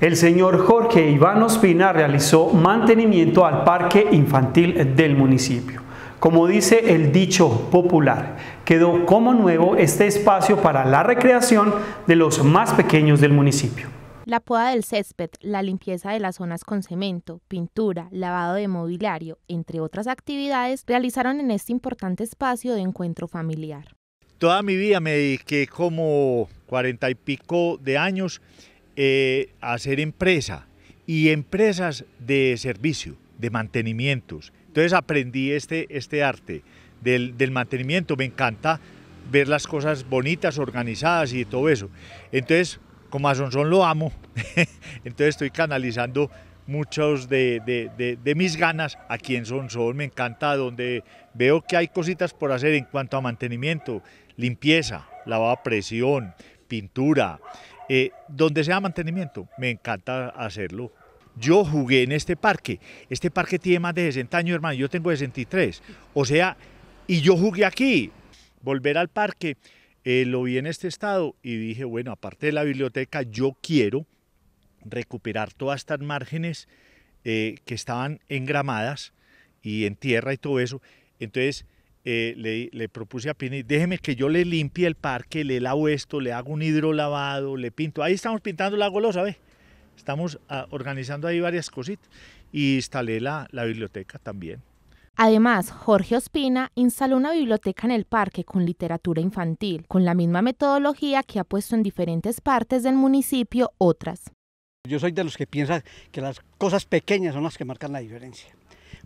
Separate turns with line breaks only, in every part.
El señor Jorge Iván Ospina realizó mantenimiento al parque infantil del municipio. Como dice el dicho popular, quedó como nuevo este espacio para la recreación de los más pequeños del municipio.
La poda del césped, la limpieza de las zonas con cemento, pintura, lavado de mobiliario, entre otras actividades, realizaron en este importante espacio de encuentro familiar.
Toda mi vida me dediqué como cuarenta y pico de años eh, hacer empresa y empresas de servicio, de mantenimientos. Entonces aprendí este, este arte del, mantenimiento. Me encanta ver las cosas bonitas, organizadas y todo eso. Entonces, como a Sonson lo amo, entonces estoy canalizando muchos de, mis ganas aquí en Sonson, Me encanta donde veo que hay cositas por hacer en cuanto a mantenimiento, limpieza, lavado a presión, pintura, eh, donde sea mantenimiento, me encanta hacerlo. Yo jugué en este parque. Este parque tiene más de 60 años, hermano. Yo tengo 63. O sea, y yo jugué aquí. Volver al parque, eh, lo vi en este estado y dije, bueno, aparte de la biblioteca, yo quiero recuperar todas estas márgenes eh, que estaban engramadas y en tierra y todo eso. Entonces, eh, le, propuse a Pini, déjeme que yo le limpie el parque, le lavo esto, le hago un hidrolavado, le pinto. Ahí estamos pintando la golosa, ¿ve? Estamos ah, organizando ahí varias cositas. Y instalé la, la biblioteca también.
Además, Jorge Ospina instaló una biblioteca en el parque con literatura infantil, con la misma metodología que ha puesto en diferentes partes del municipio otras.
Yo soy de los que piensa que las cosas pequeñas son las que marcan la diferencia.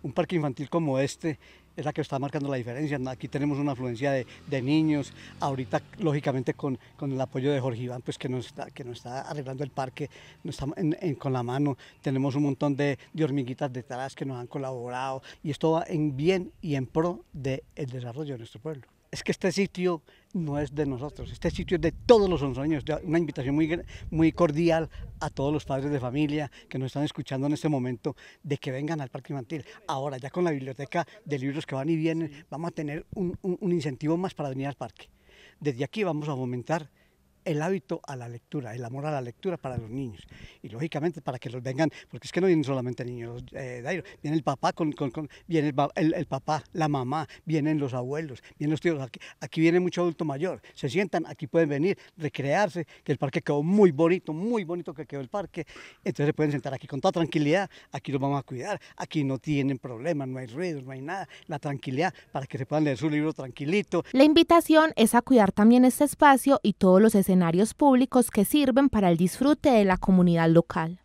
Un parque infantil como este es la que está marcando la diferencia. Aquí tenemos una afluencia de, niños, ahorita lógicamente con, el apoyo de Jorge Iván, pues que nos está, que está arreglando el parque, nos con la mano, tenemos un montón de, de, hormiguitas detrás que nos han colaborado y esto va en bien y en pro del desarrollo de nuestro pueblo es que este sitio no es de nosotros, este sitio es de todos los onzoños. Una invitación muy, muy cordial a todos los padres de familia que nos están escuchando en este momento de que vengan al Parque Infantil. Ahora, ya con la biblioteca de libros que van y vienen, vamos a tener un, un incentivo más para venir al parque. Desde aquí vamos a fomentar el hábito a la lectura, el amor a la lectura para los niños. Y lógicamente para que los vengan, porque es que no vienen solamente niños, eh, viene el papá, con, con, el, papá, la mamá, vienen los abuelos, vienen los tíos. Aquí, viene mucho adulto mayor, se sientan, aquí pueden venir, recrearse, que el parque quedó muy bonito, muy bonito que quedó el parque. Entonces se pueden sentar aquí con toda tranquilidad, aquí los vamos a cuidar, aquí no tienen problemas, no hay ruidos, no hay nada, la tranquilidad para que se puedan leer su libro tranquilito.
La invitación es a cuidar también este espacio y todos los escenarios escenarios públicos que sirven para el disfrute de la comunidad local.